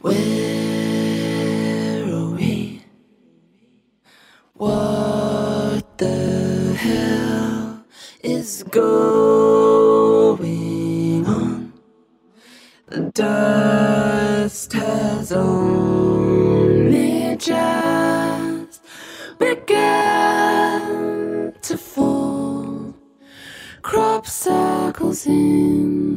Where are we? What the hell is going on? The dust has only just begun to fall. Crop circles in.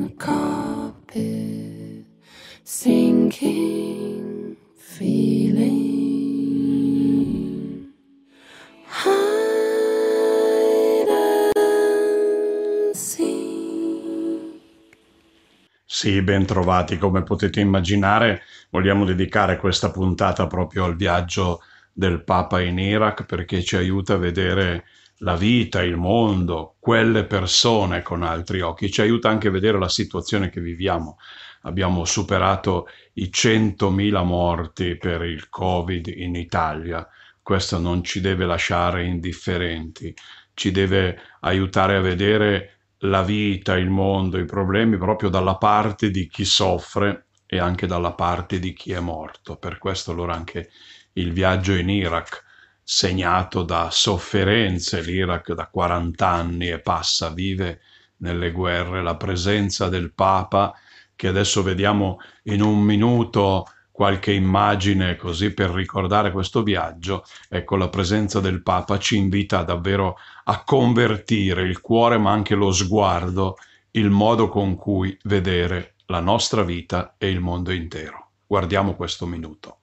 bentrovati. Come potete immaginare, vogliamo dedicare questa puntata proprio al viaggio del Papa in Iraq perché ci aiuta a vedere la vita, il mondo, quelle persone con altri occhi, ci aiuta anche a vedere la situazione che viviamo. Abbiamo superato i 100.000 morti per il Covid in Italia. Questo non ci deve lasciare indifferenti, ci deve aiutare a vedere la vita, il mondo, i problemi proprio dalla parte di chi soffre e anche dalla parte di chi è morto. Per questo allora anche il viaggio in Iraq, segnato da sofferenze, l'Iraq da 40 anni e passa, vive nelle guerre, la presenza del Papa che adesso vediamo in un minuto qualche immagine così per ricordare questo viaggio, ecco la presenza del Papa ci invita davvero a convertire il cuore ma anche lo sguardo, il modo con cui vedere la nostra vita e il mondo intero. Guardiamo questo minuto.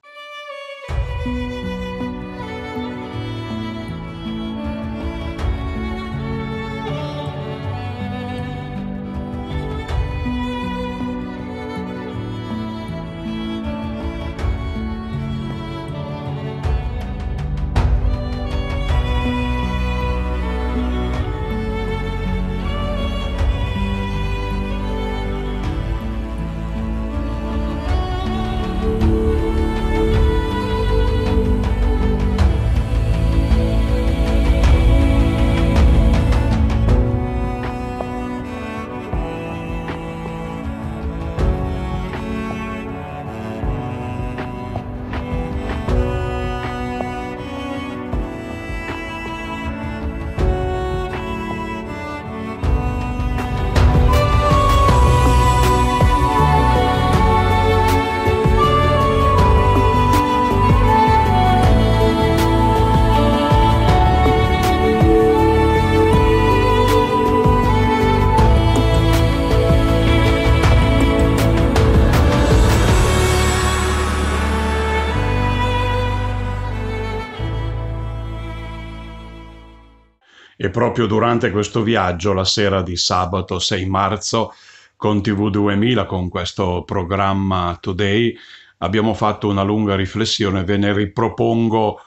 E proprio durante questo viaggio, la sera di sabato 6 marzo, con TV2000, con questo programma Today, abbiamo fatto una lunga riflessione. Ve ne ripropongo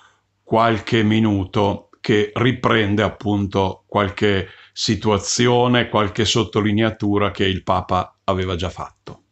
qualche minuto che riprende appunto qualche situazione, qualche sottolineatura che il Papa aveva già fatto.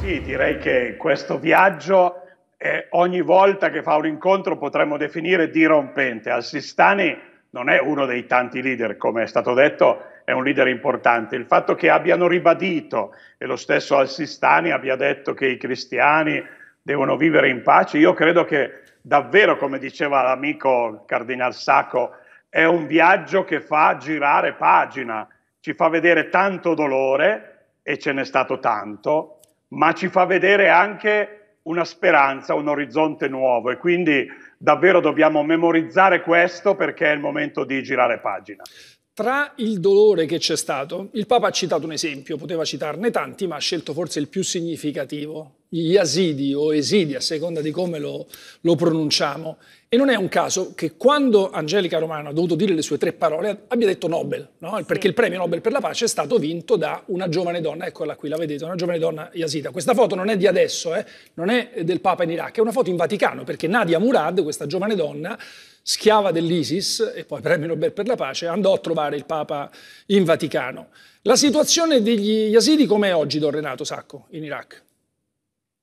Sì, direi che questo viaggio eh, ogni volta che fa un incontro potremmo definire dirompente. Al Sistani non è uno dei tanti leader, come è stato detto, è un leader importante. Il fatto che abbiano ribadito, e lo stesso Al-Sistani abbia detto che i cristiani devono vivere in pace, io credo che davvero, come diceva l'amico Cardinal Sacco, è un viaggio che fa girare pagina, ci fa vedere tanto dolore, e ce n'è stato tanto, ma ci fa vedere anche una speranza, un orizzonte nuovo e quindi davvero dobbiamo memorizzare questo perché è il momento di girare pagina. Tra il dolore che c'è stato, il Papa ha citato un esempio, poteva citarne tanti, ma ha scelto forse il più significativo, gli Yazidi o Esidi, a seconda di come lo, lo, pronunciamo. E non è un caso che quando Angelica Romano ha dovuto dire le sue tre parole abbia detto Nobel, no? perché il premio Nobel per la pace è stato vinto da una giovane donna, eccola qui, la vedete, una giovane donna yazida. Questa foto non è di adesso, eh? non è del Papa in Iraq, è una foto in Vaticano, perché Nadia Murad, questa giovane donna, schiava dell'ISIS e poi premio Nobel per la pace, andò a trovare il Papa in Vaticano. La situazione degli yazidi com'è oggi, Don Renato Sacco, in Iraq?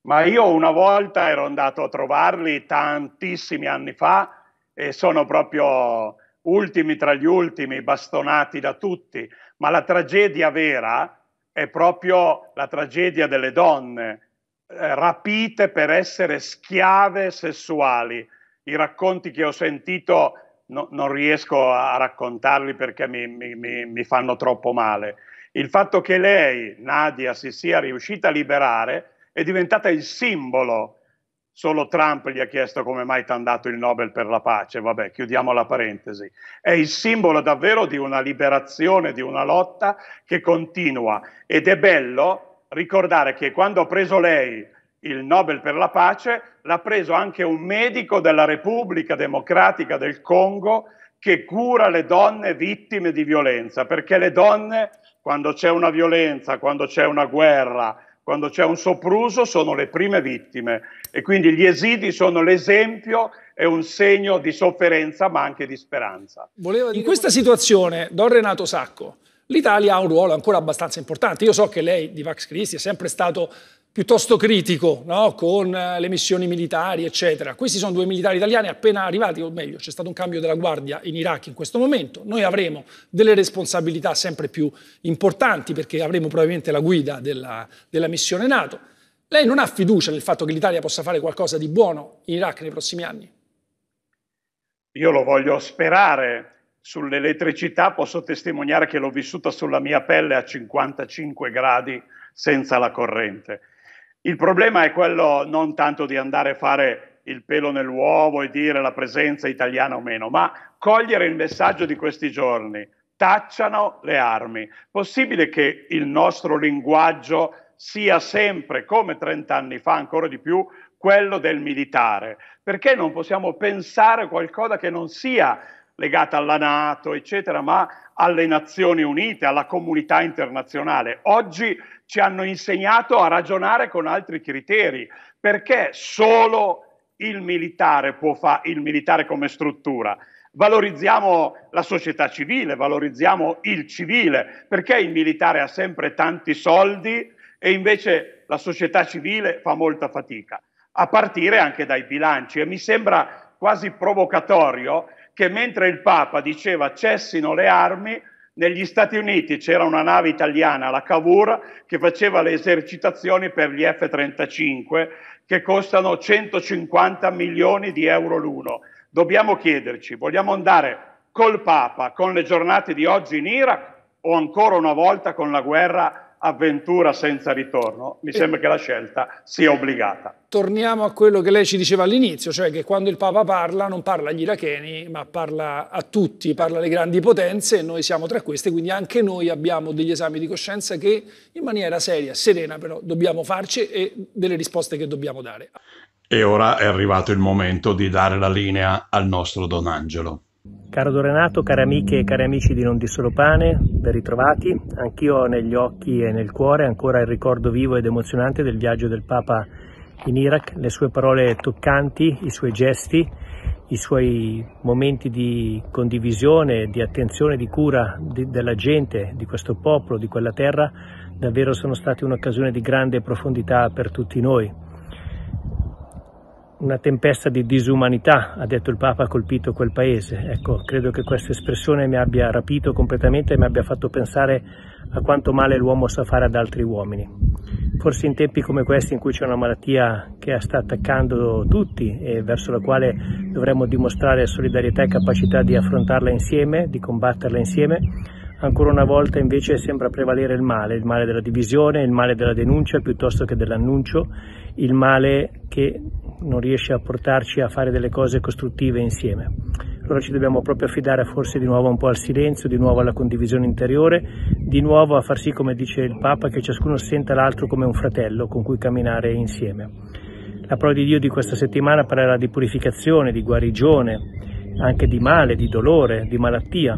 ma io una volta ero andato a trovarli tantissimi anni fa e sono proprio ultimi tra gli ultimi, bastonati da tutti, ma la tragedia vera è proprio la tragedia delle donne eh, rapite per essere schiave sessuali. I racconti che ho sentito no, non riesco a raccontarli perché mi, mi, mi fanno troppo male. Il fatto che lei, Nadia, si sia riuscita a liberare è diventata il simbolo. Solo Trump gli ha chiesto come mai ti ha dato il Nobel per la pace, vabbè, chiudiamo la parentesi. È il simbolo davvero di una liberazione, di una lotta che continua ed è bello ricordare che quando ha preso lei il Nobel per la pace, l'ha preso anche un medico della Repubblica Democratica del Congo che cura le donne vittime di violenza, perché le donne quando c'è una violenza, quando c'è una guerra, quando c'è un sopruso sono le prime vittime e quindi gli esidi sono l'esempio e un segno di sofferenza ma anche di speranza. In questa situazione, Don Renato Sacco, l'Italia ha un ruolo ancora abbastanza importante. Io so che lei di Vax Christi è sempre stato piuttosto critico no? con eh, le missioni militari, eccetera. Questi sono due militari italiani appena arrivati, o meglio, c'è stato un cambio della guardia in Iraq in questo momento. Noi avremo delle responsabilità sempre più importanti perché avremo probabilmente la guida della, della missione NATO. Lei non ha fiducia nel fatto che l'Italia possa fare qualcosa di buono in Iraq nei prossimi anni? Io lo voglio sperare. Sull'elettricità posso testimoniare che l'ho vissuta sulla mia pelle a 55 gradi senza la corrente il problema è quello non tanto di andare a fare il pelo nell'uovo e dire la presenza italiana o meno, ma cogliere il messaggio di questi giorni. Tacciano le armi. Possibile che il nostro linguaggio sia sempre, come 30 anni fa, ancora di più, quello del militare? Perché non possiamo pensare qualcosa che non sia legata alla Nato, eccetera, ma alle Nazioni Unite, alla comunità internazionale. Oggi ci hanno insegnato a ragionare con altri criteri, perché solo il militare può fare il militare come struttura. Valorizziamo la società civile, valorizziamo il civile, perché il militare ha sempre tanti soldi e invece la società civile fa molta fatica, a partire anche dai bilanci. E mi sembra quasi provocatorio che mentre il Papa diceva cessino le armi, negli Stati Uniti c'era una nave italiana, la Cavour, che faceva le esercitazioni per gli F-35 che costano 150 milioni di euro l'uno. Dobbiamo chiederci, vogliamo andare col Papa, con le giornate di oggi in Iraq o ancora una volta con la guerra avventura senza ritorno, mi eh. sembra che la scelta sia obbligata. Torniamo a quello che lei ci diceva all'inizio, cioè che quando il Papa parla non parla agli iracheni, ma parla a tutti, parla alle grandi potenze e noi siamo tra queste, quindi anche noi abbiamo degli esami di coscienza che in maniera seria, serena però, dobbiamo farci e delle risposte che dobbiamo dare. E ora è arrivato il momento di dare la linea al nostro Don Angelo. Caro Dorenato, care amiche e cari amici di Non di Solo Pane, ben ritrovati. Anch'io ho negli occhi e nel cuore ancora il ricordo vivo ed emozionante del viaggio del Papa in Iraq, le sue parole toccanti, i suoi gesti, i suoi momenti di condivisione, di attenzione, di cura di, della gente, di questo popolo, di quella terra, davvero sono stati un'occasione di grande profondità per tutti noi una tempesta di disumanità, ha detto il Papa, ha colpito quel paese. Ecco, credo che questa espressione mi abbia rapito completamente e mi abbia fatto pensare a quanto male l'uomo sa fare ad altri uomini. Forse in tempi come questi in cui c'è una malattia che sta attaccando tutti e verso la quale dovremmo dimostrare solidarietà e capacità di affrontarla insieme, di combatterla insieme, ancora una volta invece sembra prevalere il male, il male della divisione, il male della denuncia piuttosto che dell'annuncio, il male che non riesce a portarci a fare delle cose costruttive insieme. Allora ci dobbiamo proprio affidare forse di nuovo un po' al silenzio, di nuovo alla condivisione interiore, di nuovo a far sì, come dice il Papa, che ciascuno senta l'altro come un fratello con cui camminare insieme. La parola di Dio di questa settimana parlerà di purificazione, di guarigione, anche di male, di dolore, di malattia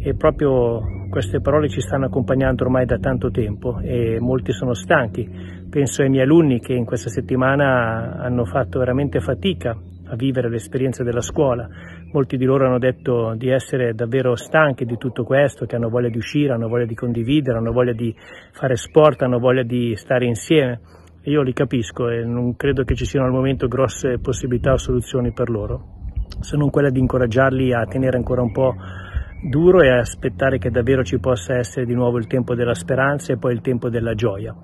e proprio queste parole ci stanno accompagnando ormai da tanto tempo e molti sono stanchi penso ai miei alunni che in questa settimana hanno fatto veramente fatica a vivere l'esperienza della scuola. Molti di loro hanno detto di essere davvero stanchi di tutto questo, che hanno voglia di uscire, hanno voglia di condividere, hanno voglia di fare sport, hanno voglia di stare insieme. Io li capisco e non credo che ci siano al momento grosse possibilità o soluzioni per loro, se non quella di incoraggiarli a tenere ancora un po' duro e aspettare che davvero ci possa essere di nuovo il tempo della speranza e poi il tempo della gioia.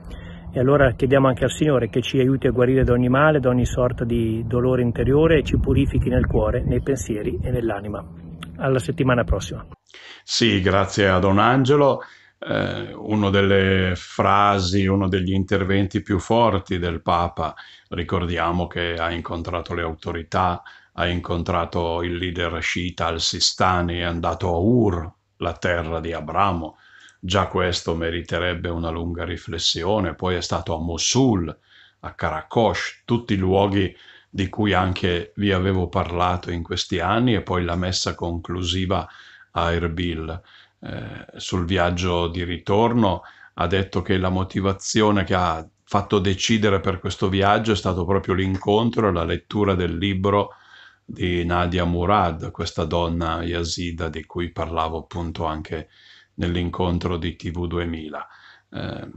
E allora chiediamo anche al Signore che ci aiuti a guarire da ogni male, da ogni sorta di dolore interiore e ci purifichi nel cuore, nei pensieri e nell'anima. Alla settimana prossima. Sì, grazie a Don Angelo. Eh, una delle frasi, uno degli interventi più forti del Papa. Ricordiamo che ha incontrato le autorità, ha incontrato il leader sciita al Sistani, è andato a Ur, la terra di Abramo, Già questo meriterebbe una lunga riflessione. Poi è stato a Mosul, a Karakosh, tutti i luoghi di cui anche vi avevo parlato in questi anni e poi la messa conclusiva a Erbil. Eh, sul viaggio di ritorno ha detto che la motivazione che ha fatto decidere per questo viaggio è stato proprio l'incontro e la lettura del libro di Nadia Murad, questa donna yazida di cui parlavo appunto anche nell'incontro di TV 2000. Eh,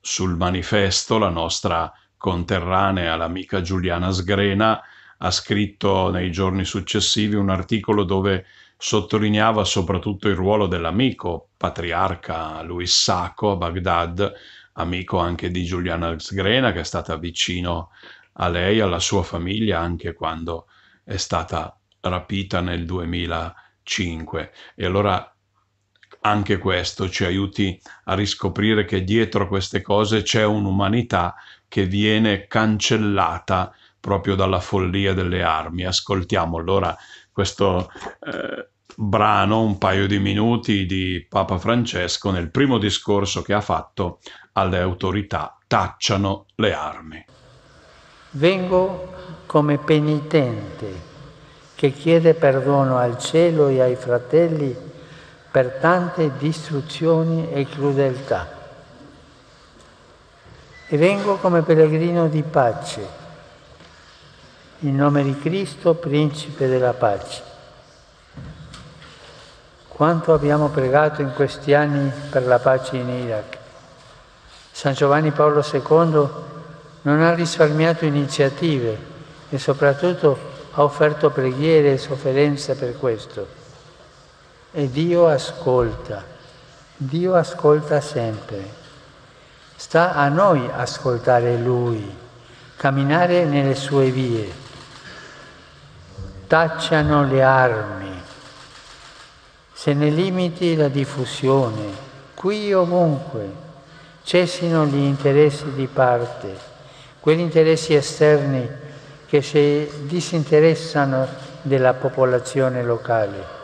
sul manifesto la nostra conterranea, l'amica Giuliana Sgrena, ha scritto nei giorni successivi un articolo dove sottolineava soprattutto il ruolo dell'amico patriarca Luis Sacco a Baghdad, amico anche di Giuliana Sgrena, che è stata vicino a lei, alla sua famiglia, anche quando è stata rapita nel 2005. E allora anche questo ci aiuti a riscoprire che dietro queste cose c'è un'umanità che viene cancellata proprio dalla follia delle armi. Ascoltiamo allora questo eh, brano, un paio di minuti di Papa Francesco nel primo discorso che ha fatto alle autorità, tacciano le armi. Vengo come penitente che chiede perdono al cielo e ai fratelli per tante distruzioni e crudeltà. E vengo come pellegrino di pace, in nome di Cristo, principe della pace. Quanto abbiamo pregato in questi anni per la pace in Iraq. San Giovanni Paolo II non ha risparmiato iniziative e soprattutto ha offerto preghiere e sofferenza per questo e Dio ascolta, Dio ascolta sempre. Sta a noi ascoltare Lui, camminare nelle sue vie. Tacciano le armi, se ne limiti la diffusione, qui ovunque, cessino gli interessi di parte, quegli interessi esterni che si disinteressano della popolazione locale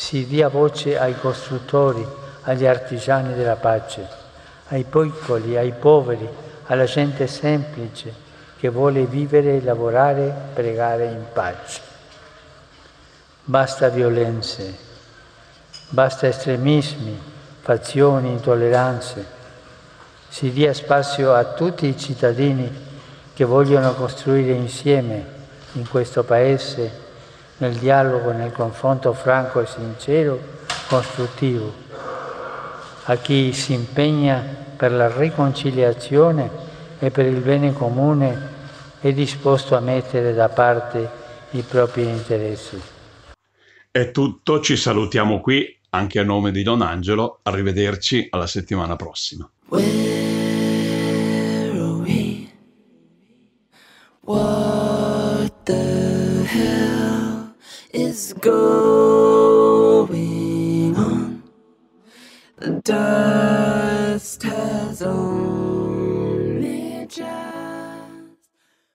si dia voce ai costruttori, agli artigiani della pace, ai piccoli, ai poveri, alla gente semplice che vuole vivere, lavorare, pregare in pace. Basta violenze, basta estremismi, fazioni, intolleranze. Si dia spazio a tutti i cittadini che vogliono costruire insieme in questo paese nel dialogo, nel confronto franco e sincero, costruttivo. A chi si impegna per la riconciliazione e per il bene comune è disposto a mettere da parte i propri interessi. È tutto, ci salutiamo qui anche a nome di Don Angelo, arrivederci alla settimana prossima. Where are we? What the hell? is going on. The dust has only